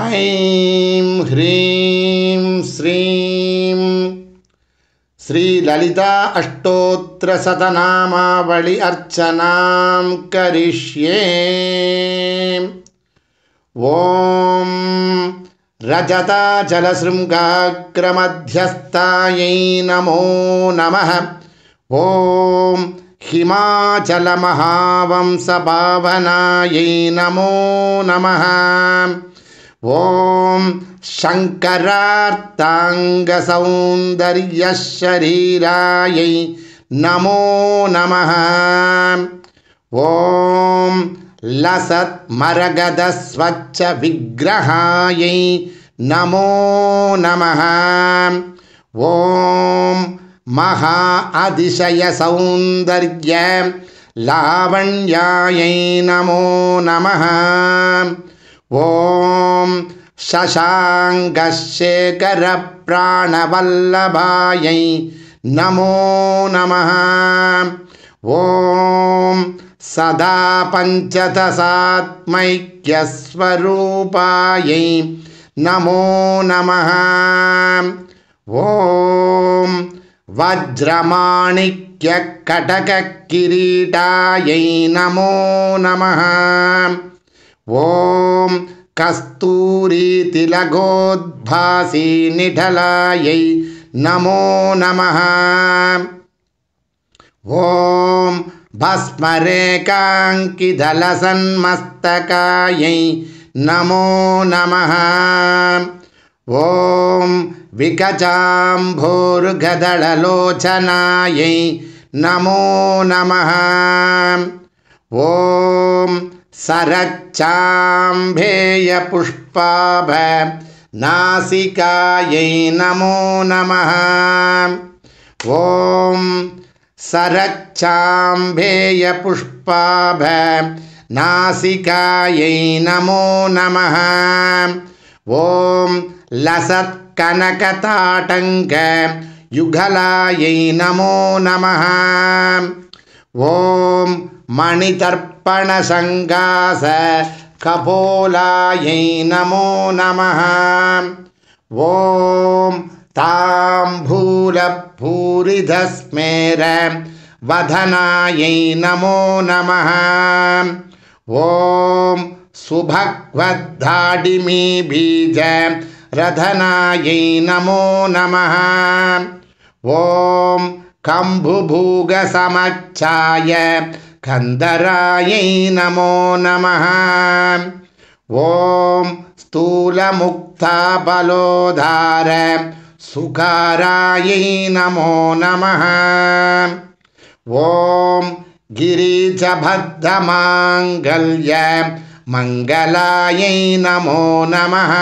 ऐं ह्रीं श्रीं श्रीललिता अष्टोत्तरशतनामावलि अर्चनां करिष्ये ॐ रजताचलशृङ्गारक्रमध्यस्तायै नमो नमः ॐ हिमाचलमहावंसपावनायै नमो नमः ॐ शङ्करार्ताङ्गसौन्दर्यशरीरायै नमो नमः ॐ लसत्मरगधस्वच्छविग्रहायै नमो नमः ॐ महा महातिशयसौन्दर्य लावण्यायै नमो नमः ॐ शशाङ्गशेखरप्राणवल्लभायै नमो नमः ॐ सदा पञ्चदशात्मैक्यस्वरूपायै नमो नमः ॐ वज्रमाणिक्यकटकिरीटायै नमो नमः ॐ निढलायै नमो नमः ॐ भस्मरेकाङ्कितलसन्मस्तकायै नमो नमः ॐ विकचाम्भोरुगदढलोचनाय नमो नमः ॐ सरचां भेयपुष्पाभयं नासिकायै नमो नमः ॐ सरच्चां भेयपुष्पाभयं नासिकायै नमो नमः ॐ लसत् कनकताटङ्क युगलायै नमो नमः ॐ कपोलायै नमो नमः ॐ ताम्भूलपूरिधस्मेर वधनायै नमो नमः ॐ सुभग्वद्धाडिमीबीज रधनायै नमो नमः ॐ कम्बुभोगसमचाय कन्दरायै नमो नमः ॐ स्थूलमुक्ताबलोधार सुकारायै नमो नमः ॐ गिरिजभद्रमाङ्गल्य मङ्गलायै नमो नमः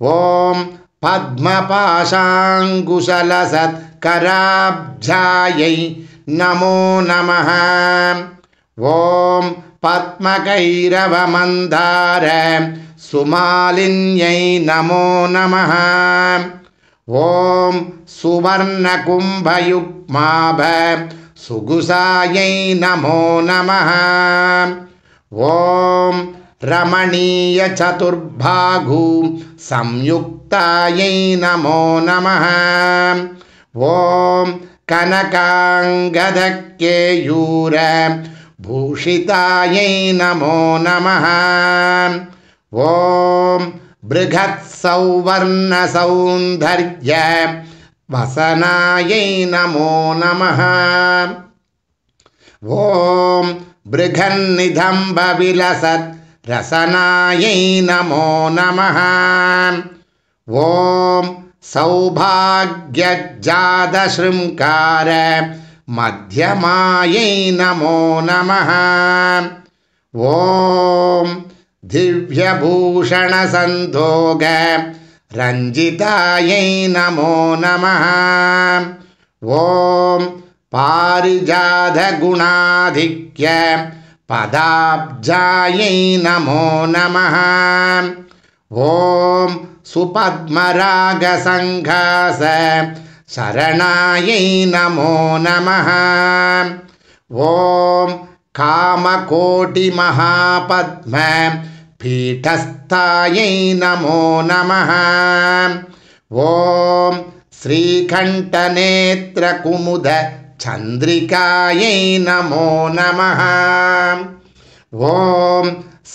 पद्मपाशाङ्कुशलसत्कराब्जायै नमो नमः ॐ पद्मकैरवमन्दार सुमालिन्यै नमो नमः ॐ सुवर्णकुम्भयुक्माभ सुगुसायै नमो नमः ॐ रमणीयचतुर्भागु संयुक्तायै नमो नमः ॐ भूषितायै नमो नमः ॐ बृहत्सौवर्णसौन्दर्य वसनायै नमो नमः ॐ बृहन्निधम्बविलसत् रसनायै नमो नमः ॐ सौभाग्यजादशृङ्कार मध्यमायै नमो नमः ॐ दिव्यभूषणसन्धोग रञ्जितायै नमो नमः ॐ पारिजातगुणाधिक्य पदाब्जायै नमो नमः ॐ सुपद्मरागसङ्घास शरणायै नमो नमः ॐ कामकोटिमहापद्म पीठस्थायै नमो नमः ॐ श्रीकण्ठनेत्रकुमुद चन्द्रिकायै नमो नमः ॐ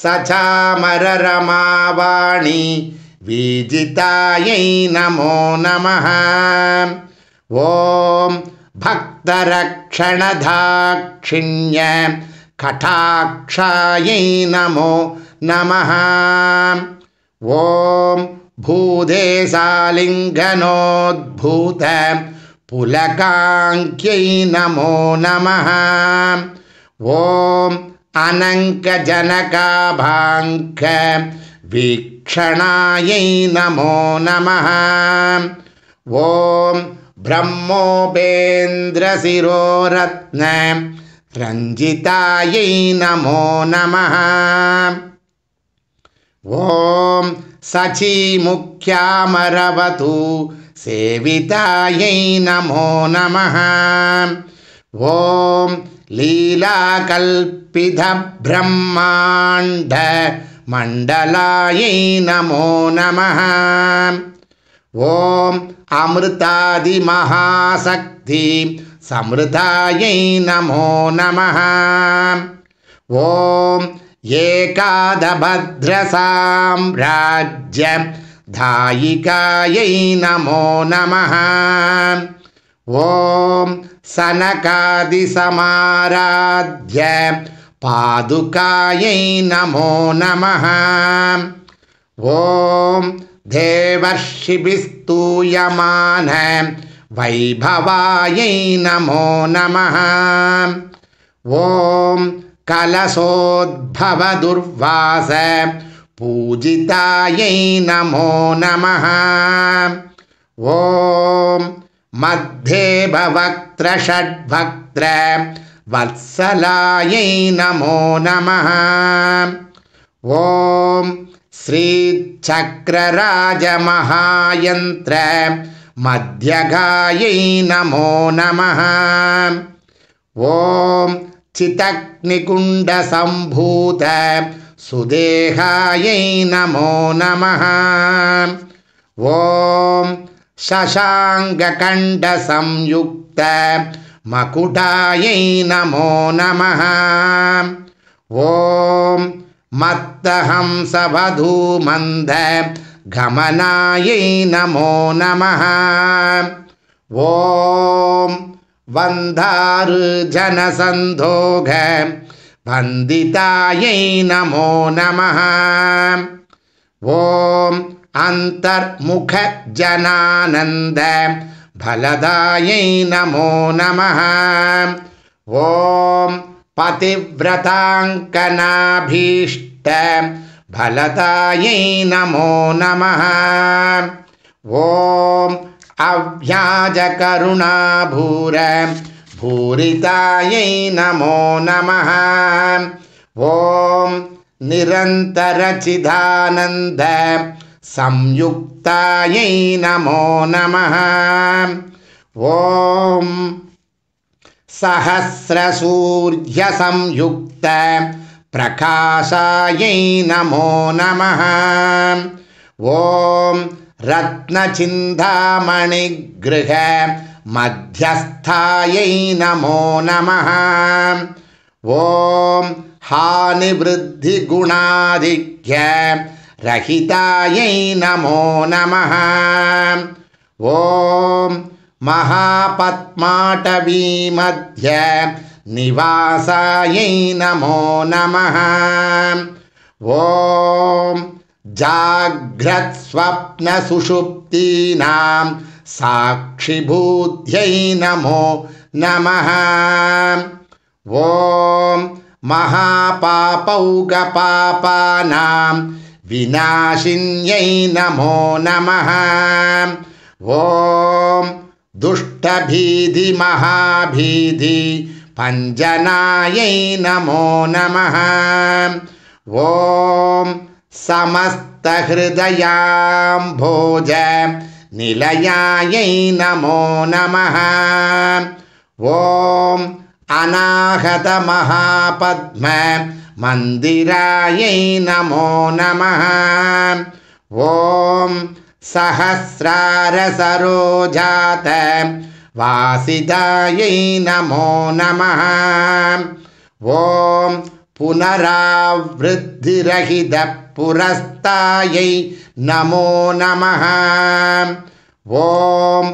सचामररमावाणी विजितायै नमो नमः ॐ भक्तरक्षणधाक्षिण्य कटाक्षायै नमो नमः ॐ भूदेशालिङ्गनोद्भूतम् पुलकाङ्क्यै नमो नमः ॐ अनङ्कजनकाभाङ्क वीक्षणायै नमो नमः ॐ ब्रह्मोपेन्द्रशिरोरत्न रञ्जितायै नमो नमः ॐ सचीमुख्यामरवतु சேவிதாயை நமோ நம ஓம் லீலா கல்பித பிரம்மாண்ட மண்டலாயை நமோ நம ஓம் அமிர்தாதி மகாசக்தி சமிருதாயை நமோ நம ஓம் ஏகாதபிரசாம் ராஜ்யம் धायिकायै नमो नमः ॐ पादुकायै नमो नमः ॐ देवर्षिभिस्तूयमान वैभवायै नमो नमः ॐ कलसोद्भवदुर्वास पूजितायै नमो नमः ॐ मध्येभक्त्र षड्भक्त्र वत्सलायै नमो नमः ॐ श्रीचक्रराजमहायन्त्र मध्यगायै नमो नमः ॐ चितग्निकुण्डसम्भूत सुदेहायै नमो नमः ॐ शशाङ्गकण्डसंयुक्त मकुटायै नमो नमः ॐ मत्तहंसवधूमन्द गमनायै नमो नमः ॐ वन्धारुजनसन्धोघ वन्दितायै नमो नमः ॐ अन्तर्मुखजनानन्द भलदायै नमो नमः ॐ पतिव्रताङ्कनाभीष्टं भलदायै नमो नमः ॐ अव्याजकरुणाभूर भूरितायै नमो नमः ॐ निरन्तरचिदानन्द संयुक्तायै नमो नमः ॐ सहस्रसूर्यसंयुक्त प्रकाशायै नमो नमः ॐ रत्नचिन्तामणिगृह मध्यस्थायै नमो नमः ॐ हानिवृद्धिगुणाधिक्य रहितायै नमो नमः ॐ महापद्माटवीमध्य निवासायै नमो नमः ॐ जाग्रत्स्वप्नसुषुप्तीनाम् साक्षिभूत्यै नमो नमः ॐ महापापौगपानां विनाशिन्यै नमो नमः ॐ पञ्जनायै नमो नमः ॐ समस्तहृदयां भोज निलयायै नमो नमः ॐ मन्दिरायै नमो नमः ॐ सहस्रारसरोजात वासितायै नमो नमः ॐ पुनरावृद्धिरहितः पुरस्तायै नमो नमः ॐ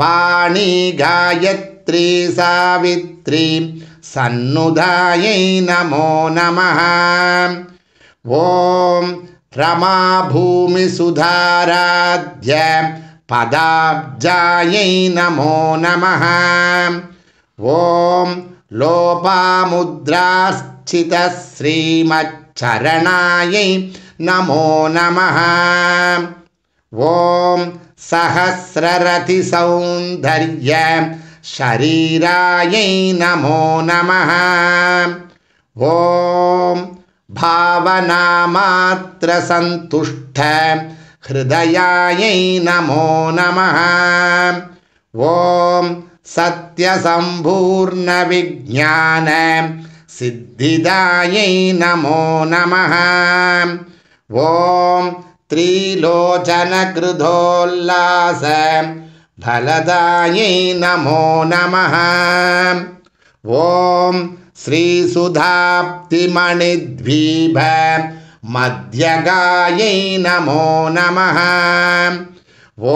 वाणी गायत्री सावित्री सन्नुदायै नमो नमः ॐ रमाभूमिसुधाराध्य पदाब्जायै नमो नमः ॐ लोपामुद्रास्थितश्रीमच्चरणाय नमो नमः ॐ सहस्ररथिसौन्दर्य शरीरायै नमो नमः ॐ भावनामात्रसन्तुष्ट हृदयायै नमो नमः ॐ विज्ञान सिद्धिदायै नमो नमः ॐ त्रिलोचनकृतोल्लास भलदायै नमो नमः ॐ श्रीसुधाप्तिमणिद्वीभ मध्यगायै नमो नमः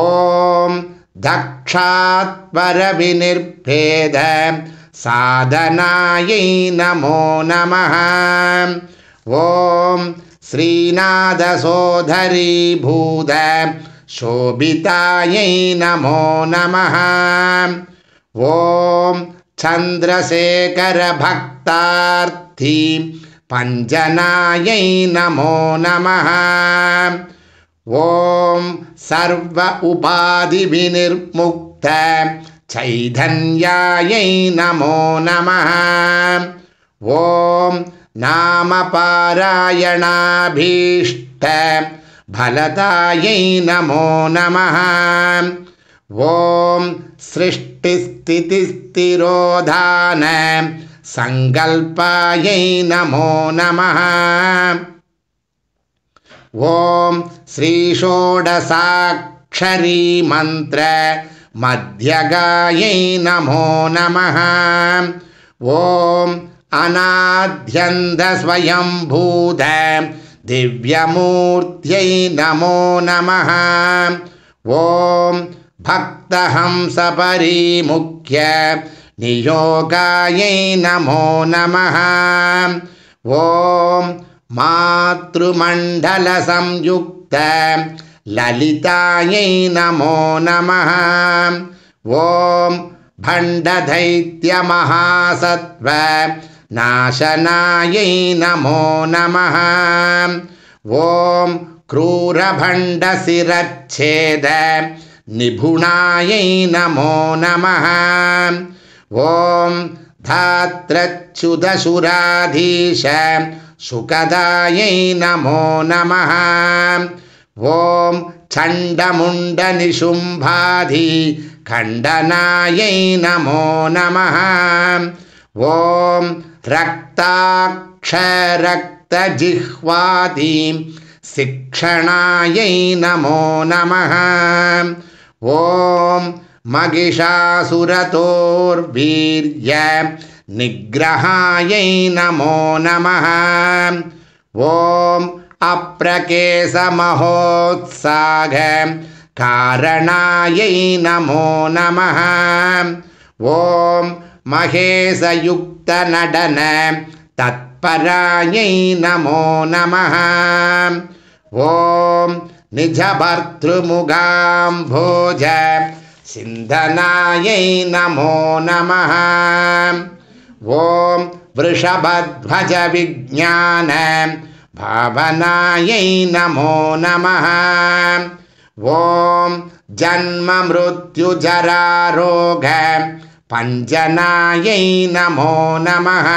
ॐ दक्षात्परविनिर्भेद साधनायै नमो नमः ॐ श्रीनादसोधरीभूद शोभितायै नमो नमः ॐ चन्द्रशेखरभक्तार्थी पञ्जनायै नमो नमः ॐ सर्व उपाधिविनिर्मुक्त चैधन्यायै नमो नमः ॐ फलदायै नमो नमः ॐ सृष्टिस्थितिस्तिरोधान सङ्कल्पायै नमो नमः ॐ श्रीषोडसाक्षरीमन्त्रमध्यगायै नमो नमः ॐ अनाद्यन्धस्वयंभूत दिव्यमूर्त्यै नमो नमः ॐ भक्तहंसपरिमुख्य नियोगायै नमो नमः ॐ मातृमण्डलसंयुक्त ललितायै नमो नमः ॐ भण्डधैत्यमहासत्व नाशनायै नमो नमः ॐ क्रूरभण्डशिरच्छेद निभुणायै नमो नमः ॐ धात्रच्छुदसुराधीश सुकदायै नमो नमः ॐ चण्डमुण्डनिशुम्भाधि खण्डनायै नमो नमः ॐ रक्ताक्षरक्तजिह्वादीं शिक्षणायै नमो नमः ॐ महिषासुरतो निग्रहायै नमो नमः ॐ अप्रकेशमहोत्साह कारणायै नमो नमः ॐ महेशयुक्तनटन तत्परायै नमो नमः ॐ निजभर्तृमुगाम्भोज सिन्धनायै नमो नमः ॐ वृषभध्वज विज्ञान भावनायै नमो नमः ॐ जन्ममृत्युजरारोघ पञ्जनायै नमो नमः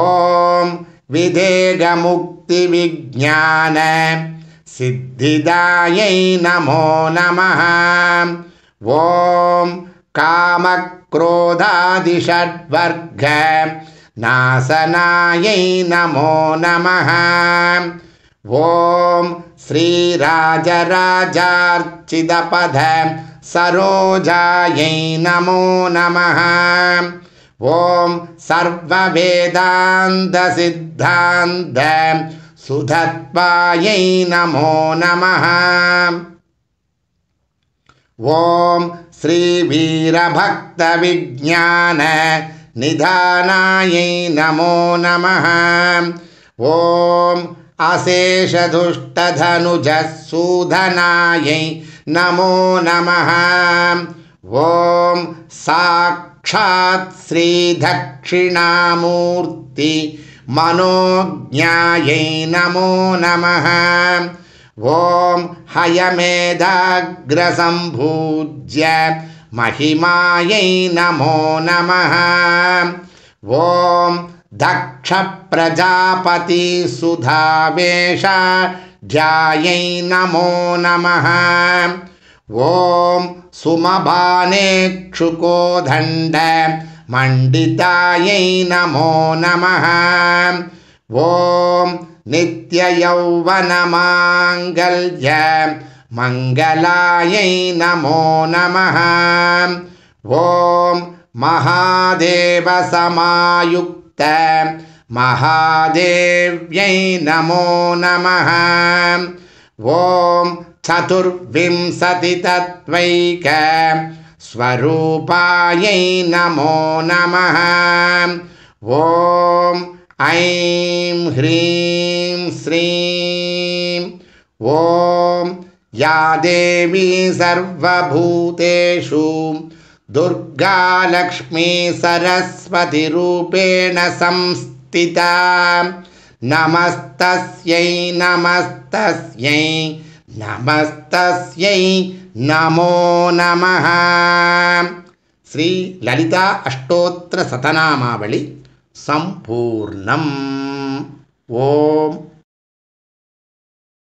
ॐ विधेगमुक्तिविज्ञान सिद्धिदायै नमो नमः ॐ काम क्रोधादिषड्वर्गं नासनायै नमो नमः ॐ श्रीराजराजार्चिदपधं सरोजायै नमो नमः ॐ सर्ववेदान्तसिद्धान्तं सुधत्वायै नमो नमः ं निधानायै नमो नमः ॐ अशेषधुष्टधनुजसूधनायै नमो नमः ॐ साक्षात् मनोज्ञायै नमो नमः ॐ हयमेधाग्रसम्भूज्य महिमायै नमो नमः ॐ दक्षप्रजापतिसुधावेषायै नमो नमः ॐ सुमभानेक्षुको मण्डितायै नमो नमः ॐ नित्ययौवनमाङ्गल्य मङ्गलायै नमो नमः ॐ महादेवसमायुक्त महादेव्यै नमो नमः ॐ चतुर्विंशतितत्त्वैक स्वरूपायै नमो नमः ॐ ऐं ह्रीं श्रीं ॐ या देवी सर्वभूतेषु सरस्वतिरूपेण संस्थिता नमस्तस्यै नमस्तस्यै नमस्तस्यै नमो नमः श्रीललिता सतनामावली सम्पूर्णम् ओम्